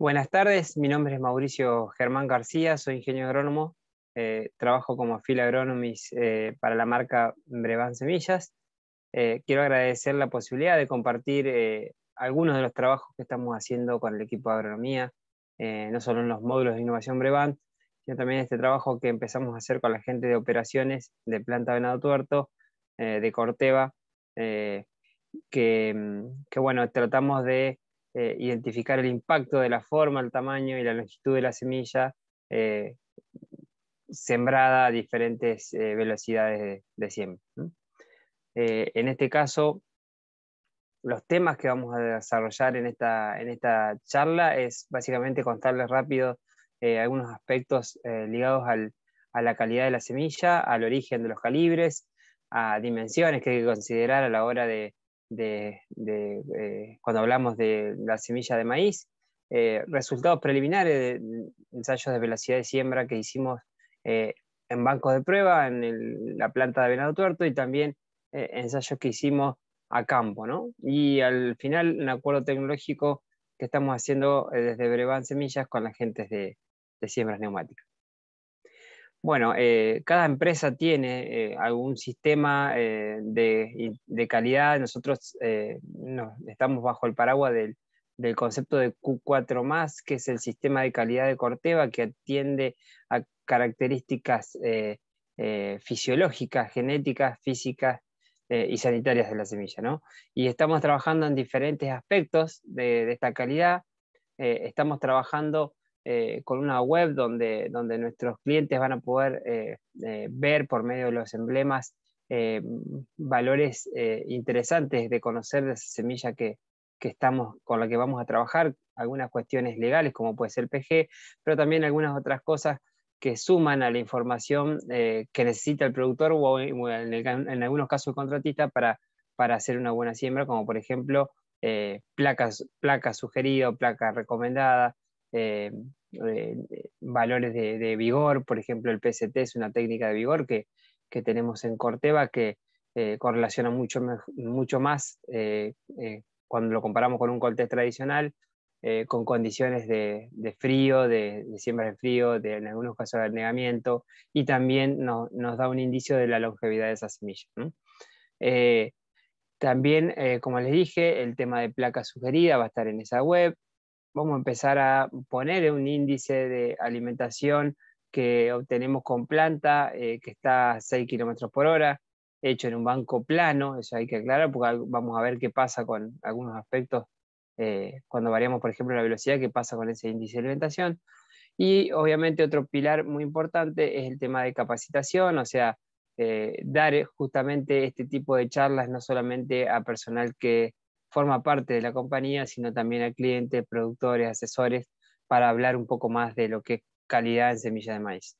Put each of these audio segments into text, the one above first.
Buenas tardes, mi nombre es Mauricio Germán García, soy ingeniero agrónomo, eh, trabajo como fila Agronomist eh, para la marca Brevan Semillas. Eh, quiero agradecer la posibilidad de compartir algunos de los trabajos que estamos haciendo con el equipo de agronomía, no solo en los módulos de innovación Breván, sino también este trabajo que empezamos a hacer con la gente de operaciones de planta Venado Tuerto, de Corteva, mm, que bueno, tratamos de eh, identificar el impacto de la forma, el tamaño y la longitud de la semilla eh, sembrada a diferentes eh, velocidades de, de siembra. en este caso, los temas que vamos a desarrollar en esta, en esta charla es básicamente contarles rápido algunos aspectos ligados a la calidad de la semilla, al origen de los calibres, a dimensiones que hay que considerar a la hora de, de, eh, cuando hablamos de la semilla de maíz, eh, resultados preliminares de ensayos de velocidad de siembra que hicimos eh, en bancos de prueba, en la planta de Venado Tuerto y también ensayos que hicimos a campo. ¿no? Y al final, un acuerdo tecnológico que estamos haciendo desde Brevan Semillas con agentes de, de siembras neumáticas. Bueno, eh, cada empresa tiene eh, algún sistema eh, de, calidad. Nosotros estamos bajo el paraguas del, concepto de Q4, que es el sistema de calidad de Corteva, que atiende a características fisiológicas, genéticas, físicas y sanitarias de la semilla. Y estamos trabajando en diferentes aspectos de, de esta calidad. estamos trabajando eh, con una web donde, donde nuestros clientes van a poder eh, eh, ver por medio de los emblemas valores interesantes de conocer de esa semilla que, estamos, con la que vamos a trabajar, algunas cuestiones legales como puede ser el PG, pero también algunas otras cosas que suman a la información que necesita el productor o en, algunos casos el contratista para, hacer una buena siembra, como por ejemplo placas, placa sugerida o placa recomendada, eh, eh, valores de, vigor, por ejemplo el PST es una técnica de vigor que, tenemos en Corteva que eh, correlaciona mucho, mucho más cuando lo comparamos con un coltés tradicional con condiciones de, frío, de, siembra de frío, de, en algunos casos de anegamiento y también nos da un indicio de la longevidad de esa semilla. también, como les dije, el tema de placa sugerida va a estar en esa web, vamos a empezar a poner un índice de alimentación que obtenemos con planta, eh, que está a 6 kilómetros por hora, hecho en un banco plano, eso hay que aclarar, porque vamos a ver qué pasa con algunos aspectos eh, cuando variamos, por ejemplo, la velocidad, qué pasa con ese índice de alimentación. Y obviamente otro pilar muy importante es el tema de capacitación, o sea, eh, dar justamente este tipo de charlas no solamente a personal que forma parte de la compañía, sino también al cliente, productores, asesores, para hablar un poco más de lo que es calidad en semilla de maíz.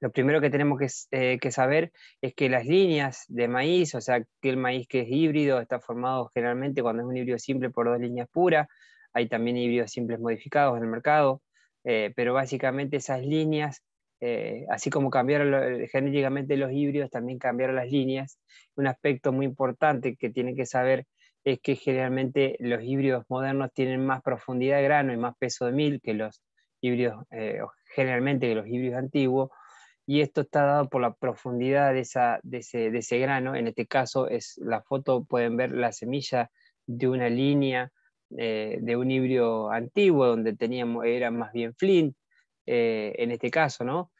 Lo primero que tenemos eh, que, saber es que las líneas de maíz, o sea, que el maíz que es híbrido está formado generalmente cuando es un híbrido simple por dos líneas puras, hay también híbridos simples modificados en el mercado, eh, pero básicamente esas líneas, eh, así como cambiaron genéticamente los híbridos, también cambiaron las líneas. Un aspecto muy importante que tienen que saber es que generalmente los híbridos modernos tienen más profundidad de grano y más peso de mil que los híbridos, eh, generalmente que los híbridos antiguos, y esto está dado por la profundidad de, esa, de, ese, grano. En este caso, es la foto pueden ver la semilla de una línea eh, de un híbrido antiguo, donde teníamos, era más bien flint, eh, en este caso, ¿no?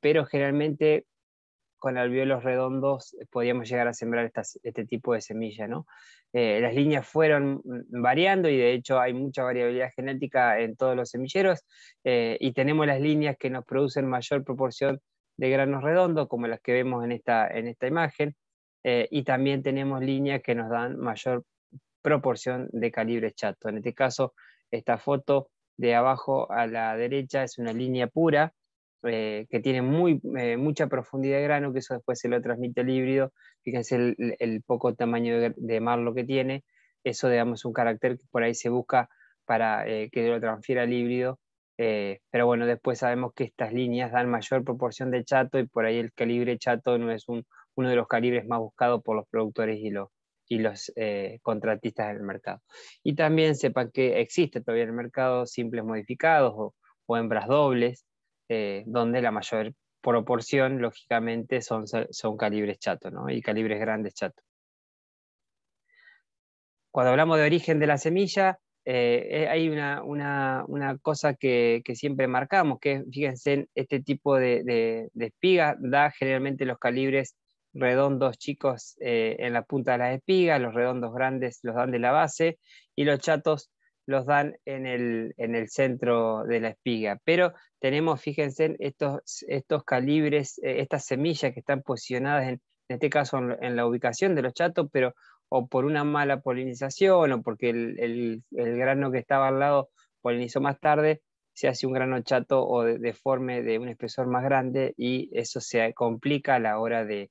pero generalmente con albiolos redondos eh, podíamos llegar a sembrar este tipo de semilla. ¿no? Eh, las líneas fueron mm, variando y de hecho hay mucha variabilidad genética en todos los semilleros eh, y tenemos las líneas que nos producen mayor proporción de granos redondos, como las que vemos en esta, imagen, y también tenemos líneas que nos dan mayor proporción de calibre chato. En este caso, esta foto de abajo a la derecha es una línea pura, eh, que tiene eh, mucha profundidad de grano, que eso después se lo transmite al híbrido. Fíjense el, poco tamaño de, de, marlo que tiene. Eso, digamos, un carácter que por ahí se busca para eh, que lo transfiera al híbrido. pero bueno, después sabemos que estas líneas dan mayor proporción de chato y por ahí el calibre chato no es uno de los calibres más buscados por los productores y los, y los contratistas del mercado. Y también sepan que existe todavía en el mercado simples modificados o hembras dobles, eh, donde la mayor proporción, lógicamente, son, son calibres chatos y calibres grandes chatos. Cuando hablamos de origen de la semilla, eh, eh, hay una, cosa que, siempre marcamos, que fíjense, este tipo de, de, espigas da generalmente los calibres redondos chicos en la punta de las espigas, los redondos grandes los dan de la base y los chatos los dan en el, centro de la espiga. Pero tenemos, fíjense, estos, estos calibres, eh, estas semillas que están posicionadas en, este caso en, la ubicación de los chatos, pero o por una mala polinización o porque el, grano que estaba al lado polinizó más tarde, se hace un grano chato o deforme de un espesor más grande y eso se complica a la hora de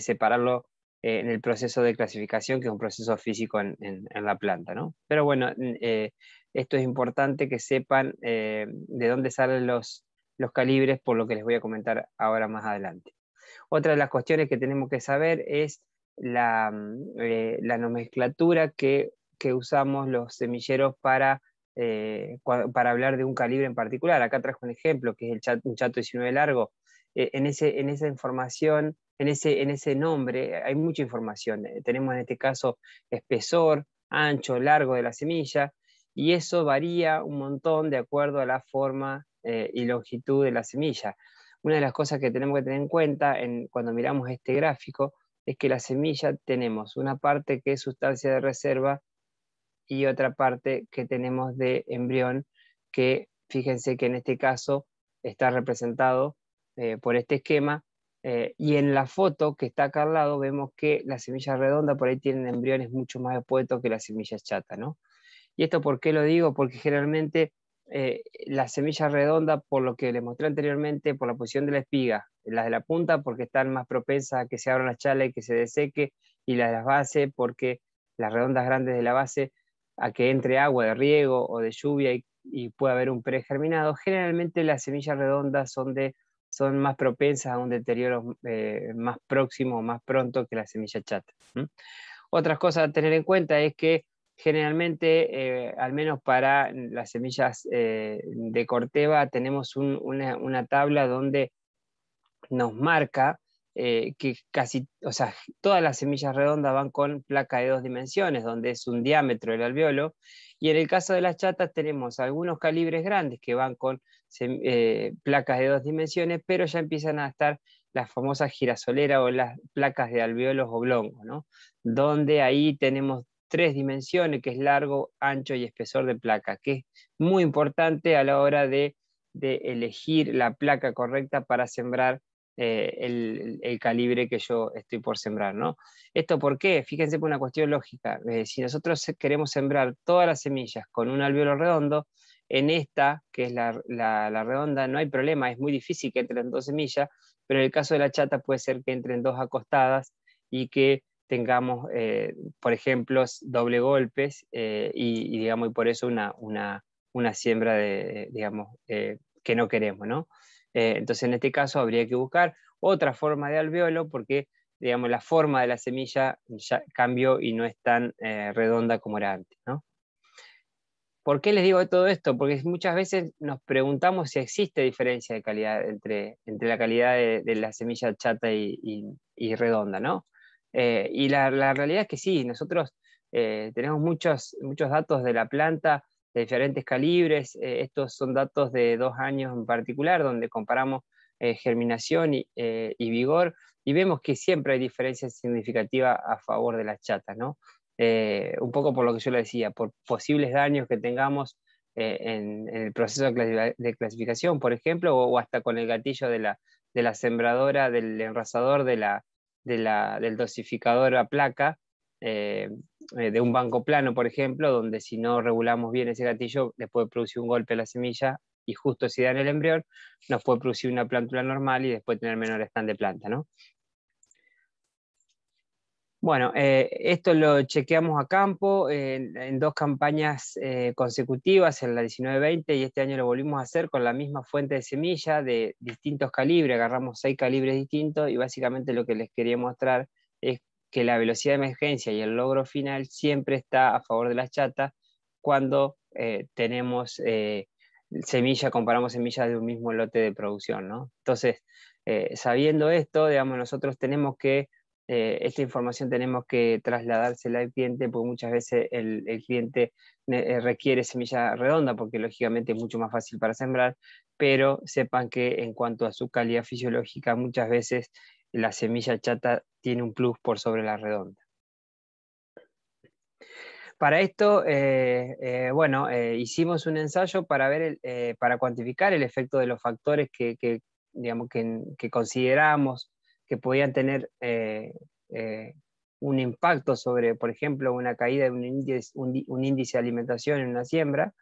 separarlo en el proceso de clasificación, que es un proceso físico en, la planta. Pero bueno, eh, esto es importante que sepan eh, de dónde salen los, calibres, por lo que les voy a comentar ahora más adelante. Otra de las cuestiones que tenemos que saber es la, mm, eh, nomenclatura que, usamos los semilleros para, hablar de un calibre en particular. Acá trajo un ejemplo, que es el chat un chato 19 largo. en, en esa información en ese, nombre hay mucha información. Eh, tenemos en este caso espesor, ancho, largo de la semilla, y eso varía un montón de acuerdo a la forma eh, y longitud de la semilla. Una de las cosas que tenemos que tener en cuenta cuando miramos este gráfico es que la semilla tenemos una parte que es sustancia de reserva y otra parte que tenemos de embrión, que fíjense que en este caso está representado eh, por este esquema, eh, y en la foto que está acá al lado vemos que las semillas redondas por ahí tienen embriones mucho más expuestos que las semillas chata. ¿no? Y esto por qué lo digo, porque generalmente las eh, la semilla por lo que les mostré anteriormente, por la posición de la espiga, las de la punta porque están más propensas a que se abran las chala y que se deseque, y las de las bases porque las redondas grandes de la base a que entre agua de riego o de lluvia y, y pueda haber un germinado generalmente las semillas redondas son de son más propensas a un deterioro eh, más próximo o más pronto que la semilla chata. Otra Otras cosas a tener en cuenta es que generalmente, eh, al menos para las semillas eh, de corteva, tenemos una, tabla donde nos marca eh, que casi, o sea, todas las semillas redondas van con placa de dos dimensiones, donde es un diámetro el alveolo, y en el caso de las chatas tenemos algunos calibres grandes que van con eh, placas de dos dimensiones, pero ya empiezan a estar las famosas girasoleras o las placas de alveolos oblongos, ¿no? donde ahí tenemos tres dimensiones, que es largo, ancho y espesor de placa, que es muy importante a la hora de elegir la placa correcta para sembrar eh, el, calibre que yo estoy por sembrar. ¿no? ¿Esto por qué? Fíjense por una cuestión lógica. Eh, si nosotros queremos sembrar todas las semillas con un alveolo redondo, en esta, que es la, redonda, no hay problema, es muy difícil que entren dos semillas, pero en el caso de la chata puede ser que entren dos acostadas y que tengamos, eh, por ejemplo, doble golpes y, digamos, por eso una, siembra digamos, que no queremos, ¿no? Eh, entonces, en este caso, habría que buscar otra forma de alveolo porque, digamos, la forma de la semilla ya cambió y no es tan eh, redonda como era antes. ¿Por qué les digo todo esto? Porque muchas veces nos preguntamos si existe diferencia de calidad entre, la calidad de, la semilla chata y, redonda, eh, y la, realidad es que sí, nosotros tenemos muchos datos de la planta de diferentes calibres. Eh, estos son datos de dos años en particular, donde comparamos eh, germinación eh, y, vigor, y vemos que siempre hay diferencias significativas a favor de las chatas, ¿no? un poco por lo que yo le decía, por posibles daños que tengamos en, el proceso de, clasificación, por ejemplo, o, hasta con el gatillo de la, sembradora, del enrasador, de de la, del dosificador a placa, eh, eh, de un banco plano, por ejemplo, donde si no regulamos bien ese gatillo, después produce producir un golpe a la semilla y justo si en el embrión, nos puede producir una plántula normal y después tener menor stand de planta. ¿no? Bueno, eh, esto lo chequeamos a campo en, dos campañas consecutivas, en la 19-20 y este año lo volvimos a hacer con la misma fuente de semilla de distintos calibres, agarramos seis calibres distintos y básicamente lo que les quería mostrar es que la velocidad de emergencia y el logro final siempre está a favor de las chata cuando eh, tenemos eh, semilla, comparamos semillas de un mismo lote de producción, ¿no? Entonces, eh, sabiendo esto, digamos, nosotros tenemos que, esta información tenemos que trasladársela al cliente porque muchas veces el, el cliente requiere semilla redonda porque lógicamente es mucho más fácil para sembrar, pero sepan que en cuanto a su calidad fisiológica muchas veces la semilla chata tiene un plus por sobre la redonda. Para esto, eh, eh, bueno, eh, hicimos un ensayo para, ver para cuantificar el efecto de los factores que, digamos, que, consideramos que podían tener un impacto sobre, por ejemplo, una caída de un índice, de alimentación en una siembra.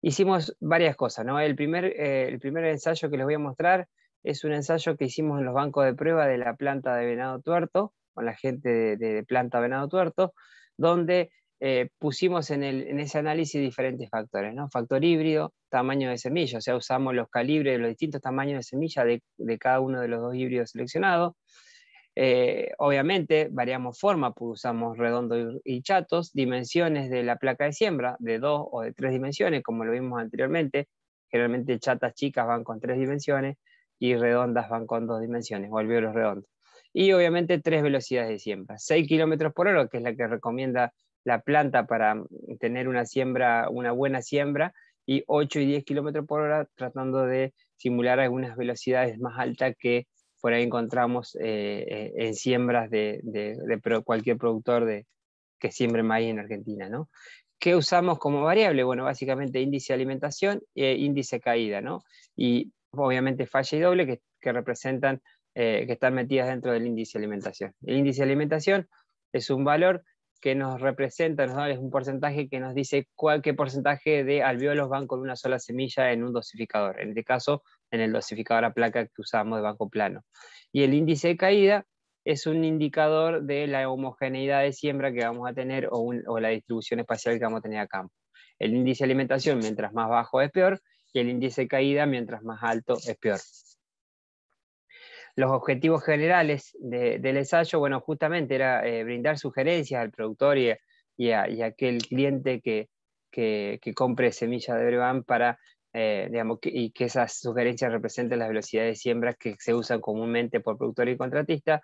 Hicimos varias cosas, ¿no? El primer, el primer ensayo que les voy a mostrar es un ensayo que hicimos en los bancos de prueba de la planta de Venado Tuerto, con la gente de, de planta Venado Tuerto, donde eh, pusimos en, ese análisis diferentes factores, Factor híbrido, tamaño de semilla, o sea, usamos los calibres de los distintos tamaños de semilla de, cada uno de los dos híbridos seleccionados. Eh, obviamente, variamos forma, pues usamos redondo y chatos, dimensiones de la placa de siembra, de dos o de tres dimensiones, como lo vimos anteriormente. Generalmente chatas chicas van con tres dimensiones, y redondas van con dos dimensiones, volvió los redondos. Y obviamente tres velocidades de siembra, 6 kilómetros por hora, que es la que recomienda la planta para mm, tener una siembra, una buena siembra, y 8 y 10 kilómetros por hora, tratando de simular algunas velocidades más altas que por ahí encontramos eh, eh, en siembras de, cualquier productor de, que siembre maíz en Argentina, ¿no? ¿Qué usamos como variable? Bueno, básicamente índice de alimentación e índice de caída, ¿no? Y obviamente falla y doble, que, representan, eh, que están metidas dentro del índice de alimentación. El índice de alimentación es un valor que nos representa, nos da es un porcentaje que nos dice qué porcentaje de alveolos van con una sola semilla en un dosificador, en este caso en el dosificador a placa que usamos de banco plano. Y el índice de caída es un indicador de la homogeneidad de siembra que vamos a tener o, o la distribución espacial que vamos a tener a campo. El índice de alimentación, mientras más bajo es peor, y el índice de caída, mientras más alto es peor. Los objetivos generales del ensayo, bueno, justamente era eh, brindar sugerencias al productor y, a, aquel cliente que, que, compre semilla de breván para eh, digamos, y que esas sugerencias representen las velocidades de siembra que se usan comúnmente por productor y contratista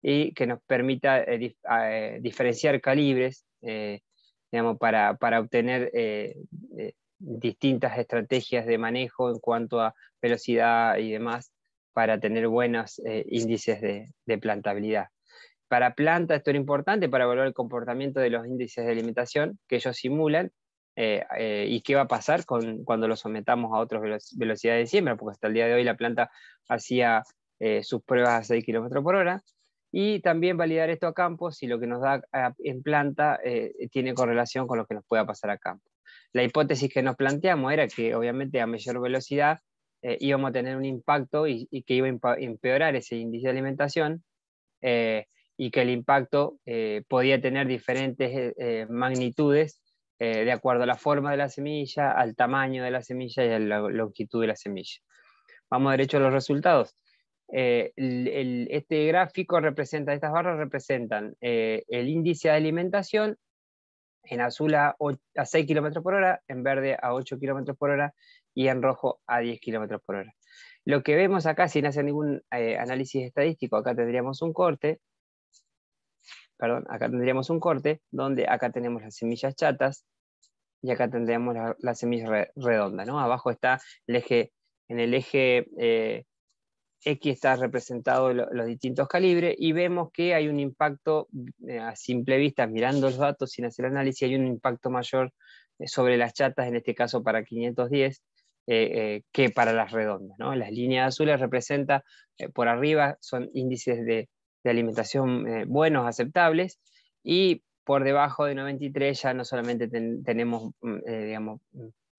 y que nos permita eh, diferenciar calibres digamos, para, para obtener distintas estrategias de manejo en cuanto a velocidad y demás para tener buenos eh, índices de, plantabilidad. Para planta esto era importante para evaluar el comportamiento de los índices de alimentación que ellos simulan eh, eh, y qué va a pasar con, cuando los sometamos a otras velocidades de siembra, porque hasta el día de hoy la planta hacía sus pruebas a 6 km por hora. Y también validar esto a campo si lo que nos da ah, en planta tiene correlación con lo que nos pueda pasar a campo la hipótesis que nos planteamos era que obviamente a mayor velocidad eh, íbamos a tener un impacto y, que iba a empeorar ese índice de alimentación eh, y que el impacto eh, podía tener diferentes magnitudes de acuerdo a la forma de la semilla, al tamaño de la semilla y a la longitud de la semilla. Vamos derecho a los resultados. este gráfico representa, estas barras representan el índice de alimentación en azul a, 6 km por hora, en verde a 8 km por hora y en rojo a 10 km por hora. Lo que vemos acá, sin hacer ningún eh, análisis estadístico, acá tendríamos un corte, perdón, acá tendríamos un corte, donde acá tenemos las semillas chatas y acá tendríamos la, semillas semilla redonda, ¿no? Abajo está el eje, en el eje eh, X está representado los distintos calibres y vemos que hay un impacto eh, a simple vista, mirando los datos sin hacer análisis, hay un impacto mayor eh, sobre las chatas, en este caso para 510, eh, que para las redondas. Las líneas azules representan por arriba, son índices de, alimentación buenos, aceptables, y por debajo de 93 ya no solamente tenemos, mm, digamos,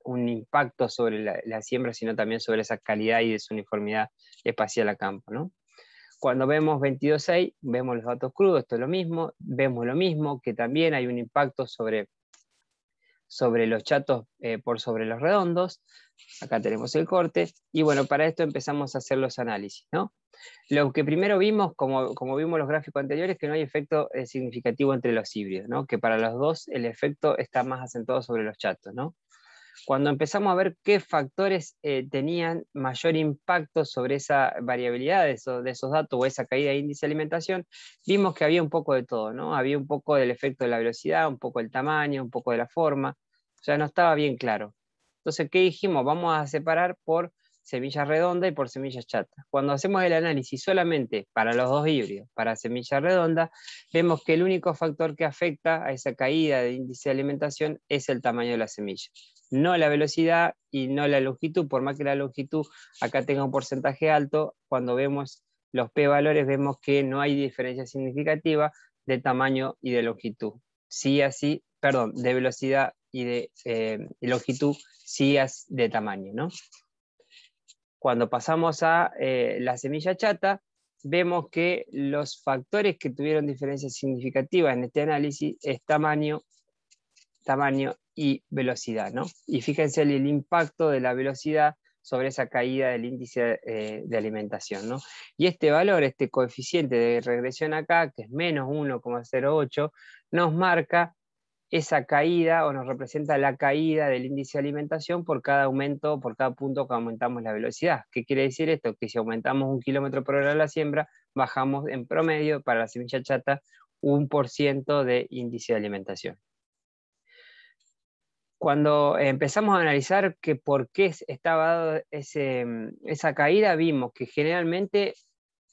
un impacto sobre la, siembra, sino también sobre esa calidad y desuniformidad espacial a campo. ¿no? Cuando vemos 22.6, vemos los datos crudos, esto es lo mismo, vemos lo mismo, que también hay un impacto sobre, sobre los chatos eh, por sobre los redondos, acá tenemos el corte, y bueno, para esto empezamos a hacer los análisis. ¿no? Lo que primero vimos, como, como vimos los gráficos anteriores, que no hay efecto eh, significativo entre los híbridos, ¿no? que para los dos el efecto está más acentuado sobre los chatos. ¿no? cuando empezamos a ver qué factores eh, tenían mayor impacto sobre esa variabilidad de esos, datos o esa caída de índice de alimentación, vimos que había un poco de todo, ¿no? Había un poco del efecto de la velocidad, un poco del tamaño, un poco de la forma, o sea, no estaba bien claro. Entonces, ¿qué dijimos? Vamos a separar por semillas redonda y por semillas chatas. Cuando hacemos el análisis solamente para los dos híbridos, para semillas redonda, vemos que el único factor que afecta a esa caída de índice de alimentación es el tamaño de la semilla no la velocidad y no la longitud, por más que la longitud acá tenga un porcentaje alto, cuando vemos los p-valores vemos que no hay diferencia significativa de tamaño y de longitud. Sí así, perdón, de velocidad y de eh, longitud, sí es de tamaño. ¿no? Cuando pasamos a eh, la semilla chata, vemos que los factores que tuvieron diferencia significativa en este análisis es tamaño, tamaño y velocidad, ¿no? Y fíjense el, impacto de la velocidad sobre esa caída del índice eh, de alimentación. ¿no? Y este valor, este coeficiente de regresión acá, que es menos 1,08, nos marca esa caída o nos representa la caída del índice de alimentación por cada aumento, por cada punto que aumentamos la velocidad. ¿Qué quiere decir esto? Que si aumentamos un kilómetro por hora la siembra, bajamos en promedio para la semilla chata un por ciento de índice de alimentación cuando empezamos a analizar que por qué estaba dado ese, mm, esa caída, vimos que generalmente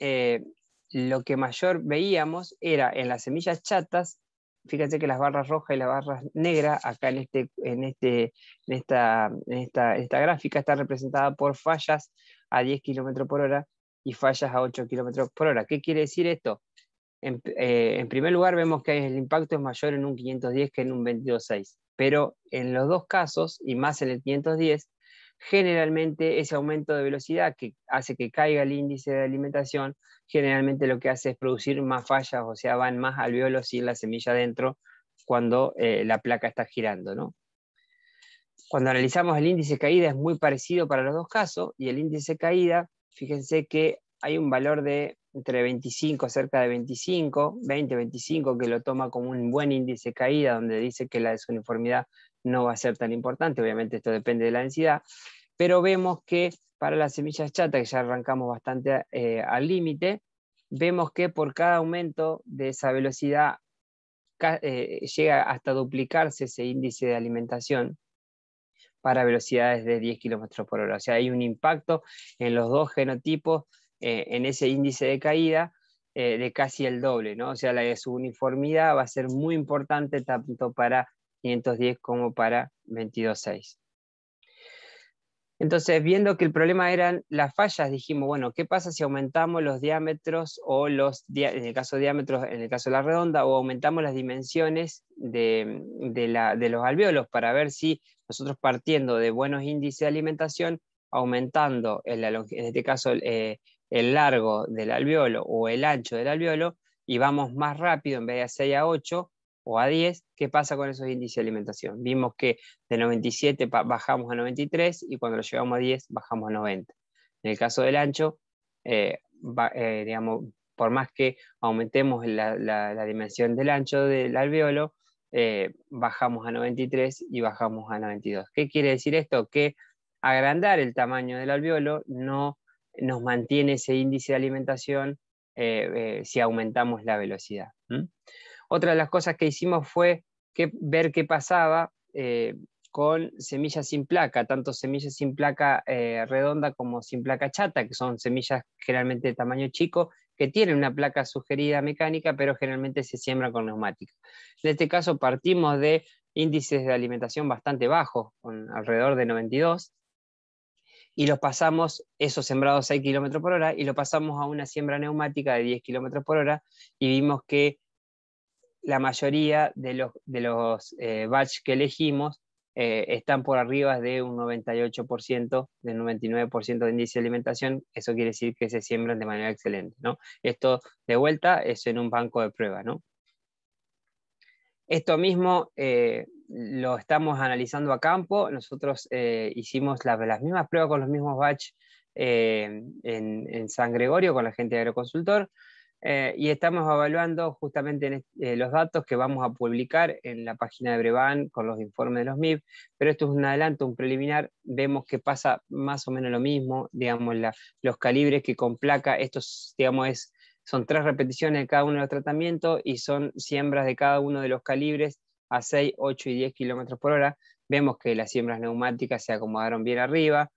eh, lo que mayor veíamos era en las semillas chatas, fíjense que las barras rojas y las barras negras, acá en, este, en, este, esta, esta, gráfica, está representada por fallas a 10 km por hora y fallas a 8 km por hora. ¿Qué quiere decir esto? Eh, en, primer lugar, vemos que el impacto es mayor en un 510 que en un 22.6, pero en los dos casos, y más en el 510, generalmente ese aumento de velocidad que hace que caiga el índice de alimentación, generalmente lo que hace es producir más fallas, o sea, van más alveolos y la semilla adentro cuando eh, la placa está girando. Cuando analizamos el índice de caída es muy parecido para los dos casos, y el índice de caída, fíjense que hay un valor de entre 25, cerca de 25, 20, 25, que lo toma como un buen índice de caída, donde dice que la desuniformidad no va a ser tan importante, obviamente esto depende de la densidad, pero vemos que para las semillas chatas, que ya arrancamos bastante eh, al límite, vemos que por cada aumento de esa velocidad eh, llega hasta duplicarse ese índice de alimentación para velocidades de 10 km por hora. O sea, hay un impacto en los dos genotipos eh, en ese índice de caída eh, de casi el doble, ¿no? O sea, la su uniformidad va a ser muy importante tanto para 510 como para 22.6. Entonces, viendo que el problema eran las fallas, dijimos, bueno, ¿qué pasa si aumentamos los diámetros o los, en el caso diámetros, en el caso de la redonda, o aumentamos las dimensiones de, los alveolos para ver si nosotros partiendo de buenos índices de alimentación, aumentando, en este caso, eh, el largo del alveolo o el ancho del alveolo y vamos más rápido en vez de a 6 a 8 o a 10, ¿qué pasa con esos índices de alimentación? Vimos que de 97 bajamos a 93 y cuando lo llevamos a 10 bajamos a 90. En el caso del ancho, eh, eh, digamos, por más que aumentemos la, dimensión del ancho del alveolo, eh, bajamos a 93 y bajamos a 92. ¿Qué quiere decir esto? Que agrandar el tamaño del alveolo no nos mantiene ese índice de alimentación eh, eh, si aumentamos la velocidad. Otra de las cosas que hicimos fue ver qué pasaba eh, con semillas sin placa, tanto semillas sin placa redonda como sin placa chata, que son semillas generalmente de tamaño chico, que tienen una placa sugerida mecánica, pero generalmente se siembran con neumática. En este caso partimos de índices de alimentación bastante bajos, con alrededor de 92, y los pasamos, esos sembrados 6 km por hora, y lo pasamos a una siembra neumática de 10 km por hora y vimos que la mayoría de los, de los eh, que elegimos eh, están por arriba de un 98%, del 99% de índice de alimentación, eso quiere decir que se siembran de manera excelente. ¿no? Esto de vuelta es en un banco de prueba. Esto mismo eh, lo estamos analizando a campo. Nosotros eh, hicimos las mismas pruebas con los mismos batch eh, en, en, San Gregorio con la gente de Agroconsultor eh, y estamos evaluando justamente los datos que vamos a publicar en la página de Breván, con los informes de los MIP, pero esto es un adelanto, un preliminar, vemos que pasa más o menos lo mismo, digamos, los calibres que con placa, estos, digamos, son tres repeticiones de cada uno de los tratamientos y son siembras de cada uno de los calibres a 6, 8 y 10 kilómetros por hora. Vemos que las siembras neumáticas se acomodaron bien arriba,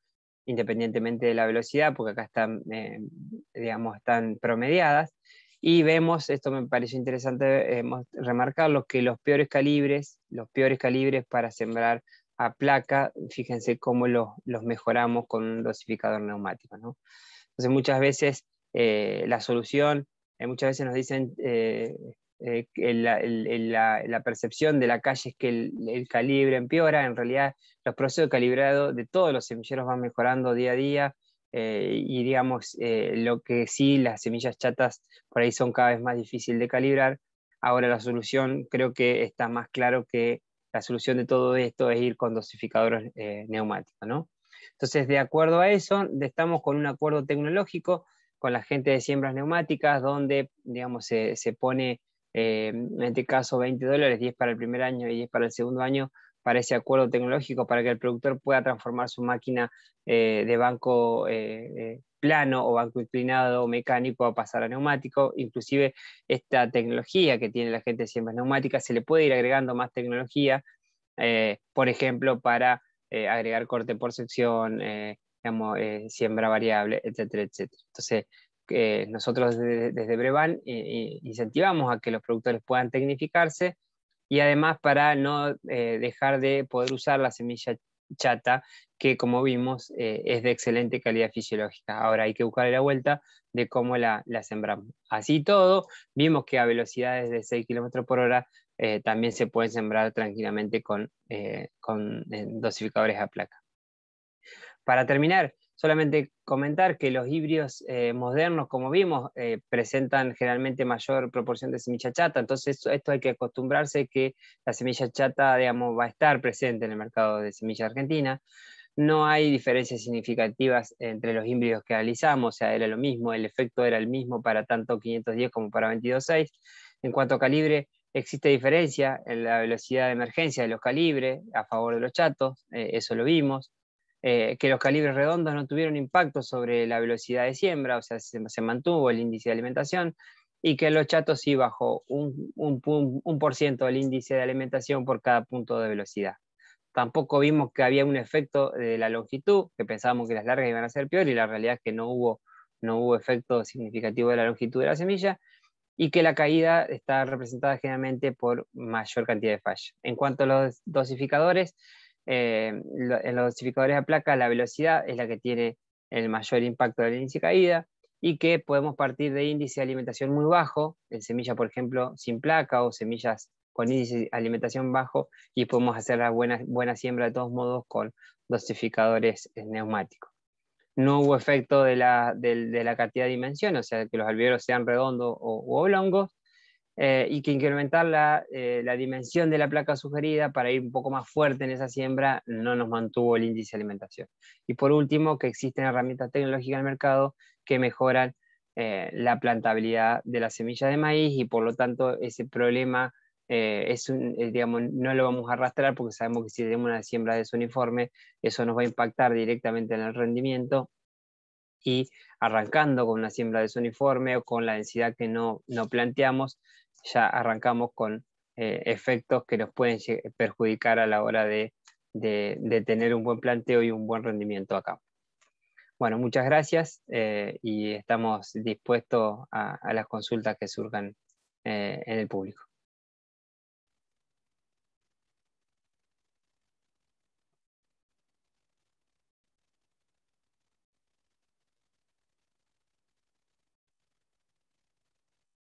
independientemente de la velocidad, porque acá están, eh, digamos, están promediadas. Y vemos, esto me pareció interesante eh, remarcarlo, que los peores calibres, los peores calibres para sembrar a placa, fíjense cómo los, mejoramos con un dosificador neumático. Entonces muchas veces eh, la solución, muchas veces nos dicen eh, la, percepción de la calle es que el, calibre empeora, en realidad los procesos de calibrado de todos los semilleros van mejorando día a día eh, y digamos eh, lo que sí las semillas chatas por ahí son cada vez más difícil de calibrar. Ahora la solución creo que está más claro que la solución de todo esto es ir con dosificadores neumáticos, ¿no? Entonces, de acuerdo a eso, estamos con un acuerdo tecnológico con la gente de siembras neumáticas, donde, digamos, se, se pone eh, en este caso 20 dólares, 10 para el primer año y 10 para el segundo año, para ese acuerdo tecnológico, para que el productor pueda transformar su máquina eh, de banco eh, plano o banco inclinado o mecánico a pasar a neumático. Inclusive esta tecnología que tiene la gente de siembra neumática, se le puede ir agregando más tecnología, por ejemplo, para agregar corte por sección, siembra variable, etcétera, etcétera. Entonces, nosotros desde, Brevan eh, eh, incentivamos a que los productores puedan tecnificarse y además para no eh, dejar de poder usar la semilla chata que como vimos es de excelente calidad fisiológica. Ahora hay que buscar la vuelta de cómo la, sembramos. Así todo, vimos que a velocidades de 6 km por hora también se pueden sembrar tranquilamente con, con dosificadores a placa. Para terminar, Solamente comentar que los híbridos eh, modernos, como vimos, eh, presentan generalmente mayor proporción de semilla chata, entonces esto, hay que acostumbrarse que la semilla chata, digamos, va a estar presente en el mercado de semilla argentina. No hay diferencias significativas entre los híbridos que analizamos, o sea, era lo mismo, el efecto era el mismo para tanto 510 como para 22.6. En cuanto a calibre, existe diferencia en la velocidad de emergencia de los calibres a favor de los chatos, eh, eso lo vimos. Eh, que los calibres redondos no tuvieron impacto sobre la velocidad de siembra, o sea, se, mantuvo el índice de alimentación, y que los chatos sí bajó un, por ciento del índice de alimentación por cada punto de velocidad. Tampoco vimos que había un efecto de la longitud, que pensábamos que las largas iban a ser peor, y la realidad es que no hubo, no hubo efecto significativo de la longitud de la semilla, y que la caída está representada generalmente por mayor cantidad de falla. En cuanto a los dosificadores, eh, en los dosificadores a placa la velocidad es la que tiene el mayor impacto del índice de caída y que podemos partir de índice de alimentación muy bajo, en semillas, por ejemplo, sin placa o semillas con índice de alimentación bajo y podemos hacer la buena, siembra de todos modos con dosificadores eh, neumáticos. No hubo efecto de la, cantidad de dimensión, o sea, que los alveolos sean redondos o, oblongos, eh, y que incrementar la, eh, la, dimensión de la placa sugerida para ir un poco más fuerte en esa siembra no nos mantuvo el índice de alimentación. Y por último, que existen herramientas tecnológicas en el mercado que mejoran eh, la plantabilidad de las semillas de maíz y por lo tanto ese problema es un, digamos, no lo vamos a arrastrar porque sabemos que si tenemos una siembra desuniforme, eso nos va a impactar directamente en el rendimiento y arrancando con una siembra desuniforme o con la densidad que no, no planteamos, ya arrancamos con eh, efectos que nos pueden perjudicar a la hora de, tener un buen planteo y un buen rendimiento acá. Bueno, muchas gracias eh, y estamos dispuestos a, a, las consultas que surjan eh, en el público.